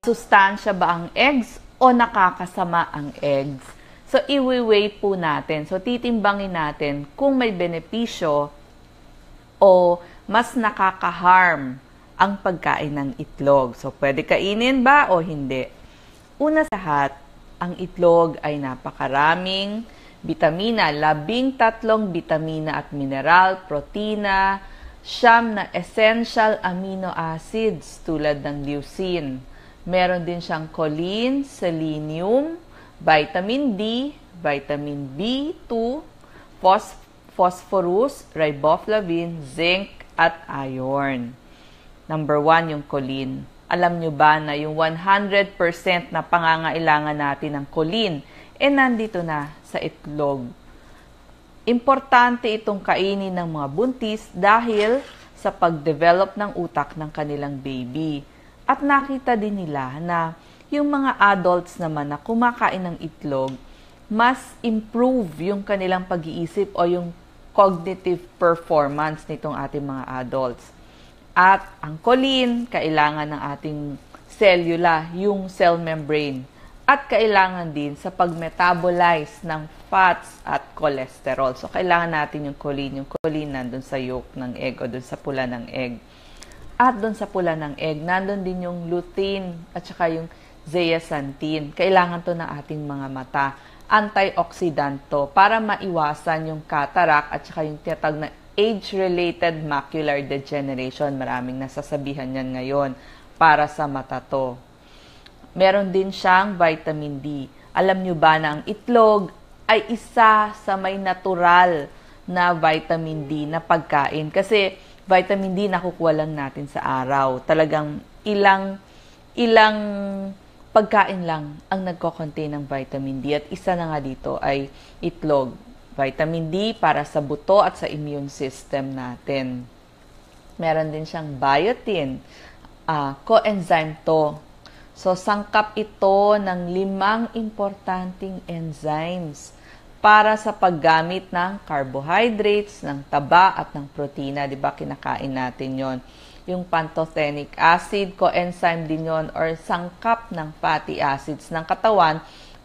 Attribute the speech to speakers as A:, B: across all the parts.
A: sustansya ba ang eggs o nakakasama ang eggs. So, iwi-weigh po natin. So, titimbangin natin kung may benepisyo o mas nakaka-harm ang pagkain ng itlog. So, pwede kainin ba o hindi? Una sa lahat, ang itlog ay napakaraming vitamina, labing tatlong bitamina at mineral, protina, siyam na essential amino acids tulad ng leucine, Meron din siyang choline, selenium, vitamin D, vitamin B2, phos- phosphorus, riboflavin, zinc, at iron. Number one, yung choline. Alam nyo ba na yung 100% na pangangailangan natin ng choline, eh nandito na sa itlog. Importante itong kainin ng mga buntis dahil sa pagdevelop ng utak ng kanilang baby. At nakita din nila na yung mga adults naman na kumakain ng itlog, mas improve yung kanilang pag-iisip o yung cognitive performance nitong ating mga adults. At ang choline, kailangan ng ating cellula, yung cell membrane. At kailangan din sa pag-metabolize ng fats at cholesterol. So, kailangan natin yung choline. Yung choline nandun sa yolk ng egg o dun sa pula ng egg. At doon sa pula ng egg, nandun din yung lutein at saka yung zeaxanthin. Kailangan to ng ating mga mata. Antioxidant to para maiwasan yung cataract at saka yung tinatag na age-related macular degeneration. Maraming nasasabihan niyan ngayon para sa mata to. Meron din siyang vitamin D. Alam nyo ba na ang itlog ay isa sa may natural na vitamin D na pagkain? Kasi vitamin D nakukuha lang natin sa araw. Talagang ilang ilang pagkain lang ang nagko-contain ng vitamin D at isa na nga dito ay itlog. Vitamin D para sa buto at sa immune system natin. Meron din siyang biotin, uh, coenzyme to. So, sangkap ito ng limang importanting enzymes para sa paggamit ng carbohydrates, ng taba at ng protina, 'di ba? Kinakain natin 'yon. Yung pantothenic acid, coenzyme din 'yon or sangkap ng fatty acids ng katawan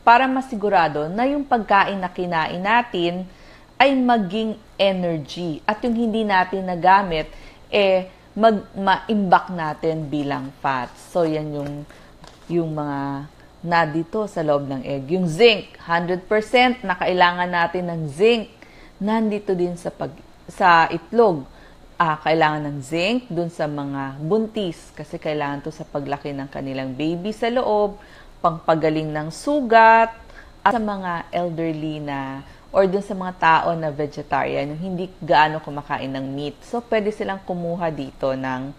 A: para masigurado na yung pagkain na kinain natin ay maging energy at yung hindi natin nagamit eh mag ma natin bilang fat. So yan yung yung mga na dito sa loob ng egg. Yung zinc, 100% na kailangan natin ng zinc, nandito din sa, pag, sa itlog. Ah, kailangan ng zinc dun sa mga buntis kasi kailangan to sa paglaki ng kanilang baby sa loob, pangpagaling ng sugat, at sa mga elderly na or dun sa mga tao na vegetarian, yung hindi gaano kumakain ng meat. So, pwede silang kumuha dito ng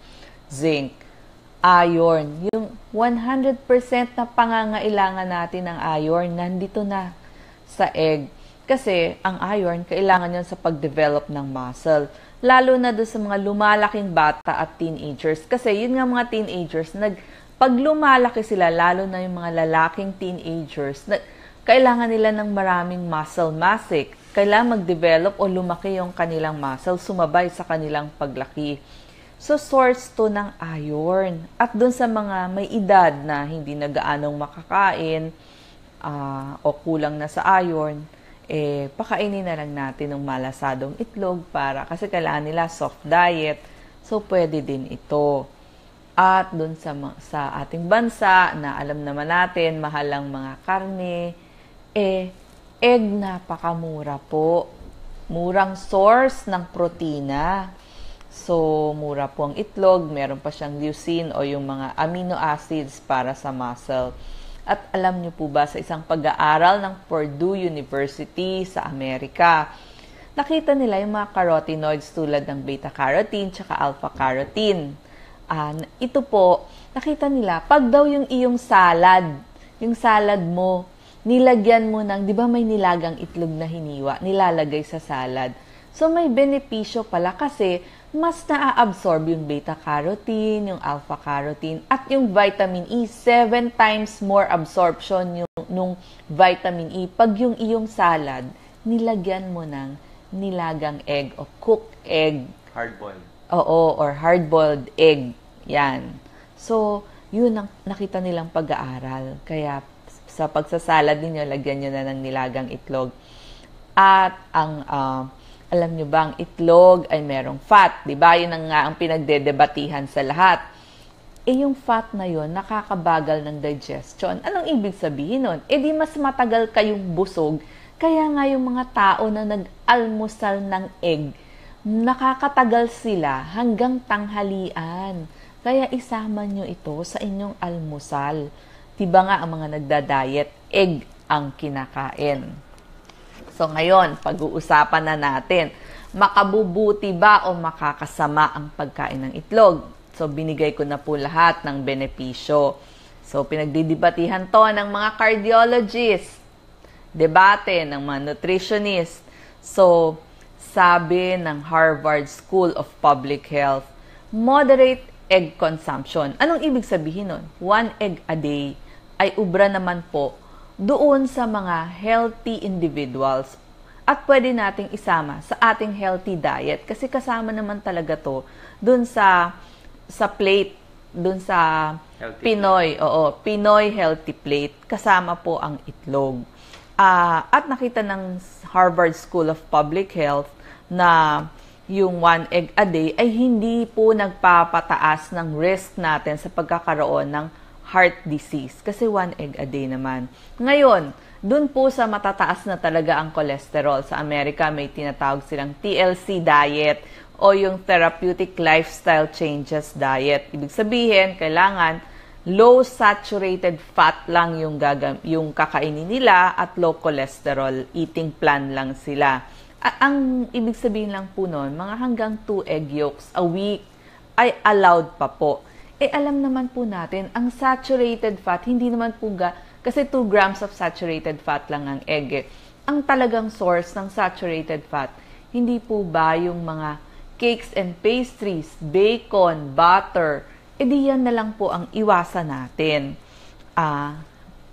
A: zinc iron. Yung 100% na pangangailangan natin ng iron, nandito na sa egg. Kasi ang iron, kailangan yan sa pagdevelop ng muscle. Lalo na doon sa mga lumalaking bata at teenagers. Kasi yun nga mga teenagers, nag, pag lumalaki sila, lalo na yung mga lalaking teenagers, na, kailangan nila ng maraming muscle mass. Eh. Kailangan mag-develop o lumaki yung kanilang muscle, sumabay sa kanilang paglaki. So, source to ng iron. At doon sa mga may edad na hindi na gaanong makakain uh, o kulang na sa iron, eh, pakainin na lang natin ng malasadong itlog para kasi kailangan nila soft diet. So, pwede din ito. At doon sa, sa ating bansa na alam naman natin, mahal ang mga karne, eh, egg napakamura po. Murang source ng protina. So, mura po ang itlog, meron pa siyang leucine o yung mga amino acids para sa muscle. At alam niyo po ba sa isang pag-aaral ng Purdue University sa Amerika, nakita nila yung mga carotenoids tulad ng beta-carotene tsaka alpha-carotene. Uh, ito po, nakita nila, pag daw yung iyong salad, yung salad mo, nilagyan mo ng, di ba may nilagang itlog na hiniwa, nilalagay sa salad. So may benepisyo pala kasi mas naa-absorb yung beta-carotene, yung alpha-carotene, at yung vitamin E, seven times more absorption yung nung vitamin E pag yung iyong salad, nilagyan mo ng nilagang egg o cooked egg. Hard-boiled. Oo, or hard-boiled egg. Yan. So, yun ang nakita nilang pag-aaral. Kaya sa pagsasalad ninyo, lagyan nyo na ng nilagang itlog. At ang uh, alam nyo ba, ang itlog ay merong fat. Di ba? Yun ang nga ang pinagdedebatihan sa lahat. Eh yung fat na yon nakakabagal ng digestion. Anong ibig sabihin nun? Eh di mas matagal kayong busog. Kaya nga yung mga tao na nag-almusal ng egg, nakakatagal sila hanggang tanghalian. Kaya isama nyo ito sa inyong almusal. Tiba nga ang mga nagda-diet, egg ang kinakain. So ngayon, pag-uusapan na natin, makabubuti ba o makakasama ang pagkain ng itlog? So binigay ko na po lahat ng benepisyo. So pinagdidibatihan to ng mga cardiologist, debate ng mga nutritionist. So sabi ng Harvard School of Public Health, moderate egg consumption. Anong ibig sabihin nun? One egg a day ay ubra naman po doon sa mga healthy individuals at pwede nating isama sa ating healthy diet kasi kasama naman talaga to doon sa sa plate doon sa healthy Pinoy, plate. oo, Pinoy healthy plate kasama po ang itlog. Uh, at nakita ng Harvard School of Public Health na yung one egg a day ay hindi po nagpapataas ng risk natin sa pagkakaroon ng heart disease kasi one egg a day naman. Ngayon, dun po sa matataas na talaga ang cholesterol. Sa Amerika, may tinatawag silang TLC diet o yung Therapeutic Lifestyle Changes Diet. Ibig sabihin, kailangan low saturated fat lang yung, gagam- yung kakainin nila at low cholesterol eating plan lang sila. A- ang ibig sabihin lang po noon, mga hanggang 2 egg yolks a week ay allowed pa po eh alam naman po natin, ang saturated fat, hindi naman po ga, kasi 2 grams of saturated fat lang ang egg eh. Ang talagang source ng saturated fat, hindi po ba yung mga cakes and pastries, bacon, butter, eh di yan na lang po ang iwasan natin. Ah,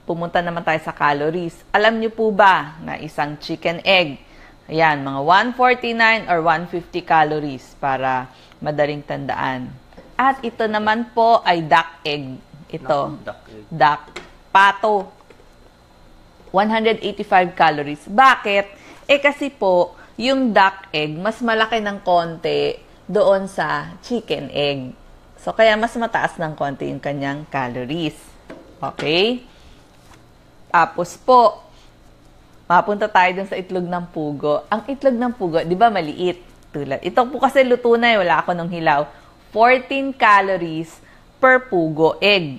A: pumunta naman tayo sa calories. Alam niyo po ba na isang chicken egg, ayan, mga 149 or 150 calories para madaling tandaan. At ito naman po ay duck egg. Ito. Duck. Egg. duck. Pato. 185 calories. Bakit? Eh kasi po, yung duck egg, mas malaki ng konti doon sa chicken egg. So, kaya mas mataas ng konti yung kanyang calories. Okay? Tapos po, mapunta tayo dun sa itlog ng pugo. Ang itlog ng pugo, di ba maliit? Tulad. Ito po kasi luto na eh, wala ako nung hilaw 14 calories per pugo egg.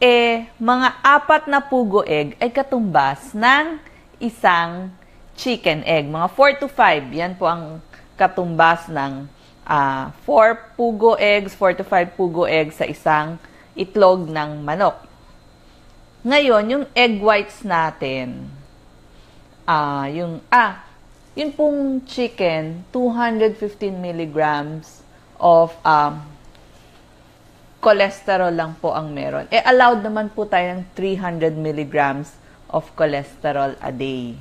A: Eh, mga apat na pugo egg ay katumbas ng isang chicken egg. Mga 4 to 5, yan po ang katumbas ng uh, ah, 4 pugo eggs, 4 to 5 pugo eggs sa isang itlog ng manok. Ngayon, yung egg whites natin, ah, uh, yung, ah, yun pong chicken, 215 milligrams of um, cholesterol lang po ang meron. Eh, allowed naman po tayo ng 300 milligrams of cholesterol a day.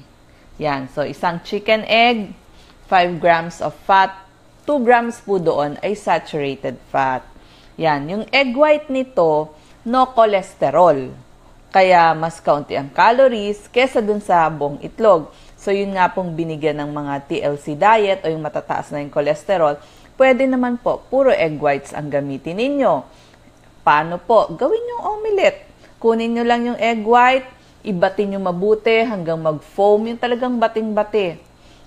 A: Yan. So, isang chicken egg, 5 grams of fat, 2 grams po doon ay saturated fat. Yan. Yung egg white nito, no cholesterol. Kaya mas kaunti ang calories kesa dun sa buong itlog. So, yun nga pong binigyan ng mga TLC diet o yung matataas na yung cholesterol Pwede naman po, puro egg whites ang gamitin ninyo. Paano po? Gawin yung omelette. Kunin nyo lang yung egg white, ibatin yung mabuti hanggang mag-foam, yung talagang bating-bati.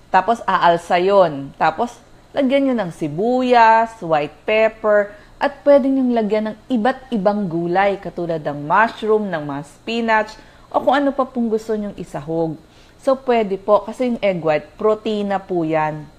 A: Tapos aalsa yon. Tapos lagyan nyo ng sibuyas, white pepper, at pwede nyong lagyan ng iba't ibang gulay katulad ng mushroom, ng mga spinach, o kung ano pa pong gusto nyong isahog. So, pwede po kasi yung egg white, protina po yan.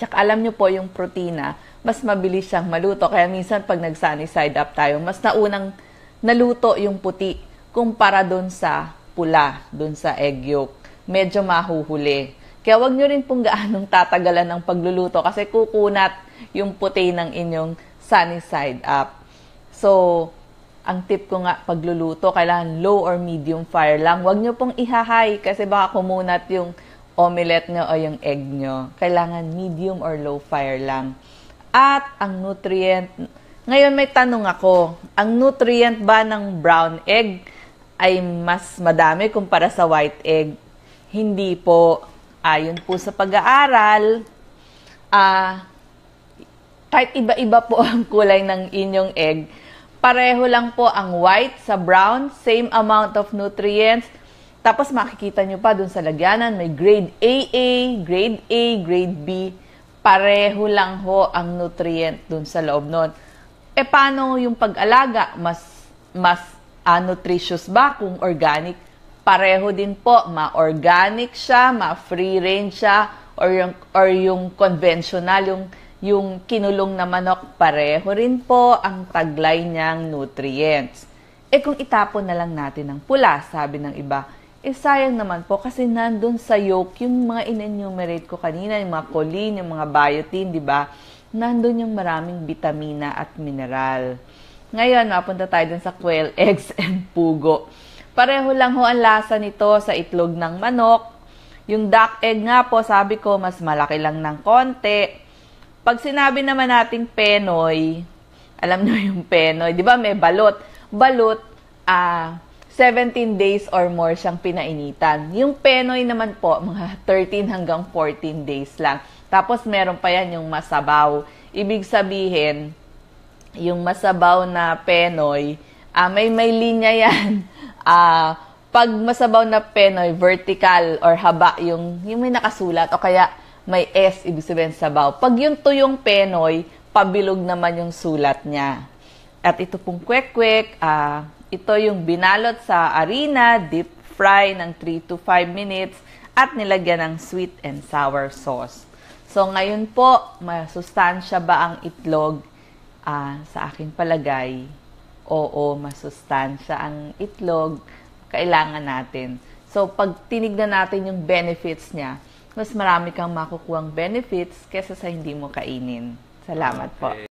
A: Tsaka alam nyo po, yung protina, mas mabilis siyang maluto. Kaya minsan pag nag-sunny side up tayo, mas naunang naluto yung puti kumpara doon sa pula, doon sa egg yolk. Medyo mahuhuli. Kaya wag nyo rin pong gaanong tatagalan ng pagluluto kasi kukunat yung puti ng inyong sunny side up. So, ang tip ko nga pagluluto, kailangan low or medium fire lang. Huwag nyo pong ihahay kasi baka kumunat yung omelet nyo o yung egg nyo. Kailangan medium or low fire lang. At ang nutrient, ngayon may tanong ako, ang nutrient ba ng brown egg ay mas madami kumpara sa white egg? Hindi po. Ayon po sa pag-aaral, ah, kahit iba-iba po ang kulay ng inyong egg, pareho lang po ang white sa brown, same amount of nutrients, tapos makikita nyo pa dun sa lagyanan, may grade AA, grade A, grade B. Pareho lang ho ang nutrient dun sa loob nun. E paano yung pag-alaga? Mas, mas uh, nutritious ba kung organic? Pareho din po, ma-organic siya, ma-free range siya, or yung, or yung conventional, yung, yung kinulong na manok, pareho rin po ang taglay niyang nutrients. E kung itapon na lang natin ng pula, sabi ng iba, eh sayang naman po kasi nandun sa yolk yung mga in-enumerate ko kanina, yung mga choline, yung mga biotin, di ba? Nandun yung maraming vitamina at mineral. Ngayon, mapunta tayo dun sa quail eggs and pugo. Pareho lang ho ang lasa nito sa itlog ng manok. Yung duck egg nga po, sabi ko, mas malaki lang ng konti. Pag sinabi naman nating penoy, alam nyo yung penoy, di ba may balot? Balot, ah, uh, 17 days or more siyang pinainitan. Yung Penoy naman po, mga 13 hanggang 14 days lang. Tapos meron pa yan yung masabaw. Ibig sabihin, yung masabaw na Penoy, uh, ah, may may linya yan. Uh, pag masabaw na Penoy, vertical or haba yung, yung may nakasulat o kaya may S, ibig sabihin sabaw. Pag yung tuyong Penoy, pabilog naman yung sulat niya. At ito pong kwek-kwek, ah, uh, ito yung binalot sa arena, deep fry ng 3 to 5 minutes, at nilagyan ng sweet and sour sauce. So ngayon po, masustansya ba ang itlog? Uh, sa akin palagay, oo, masustansya ang itlog. Kailangan natin. So pag tinignan natin yung benefits niya, mas marami kang makukuhang benefits kesa sa hindi mo kainin. Salamat okay. po.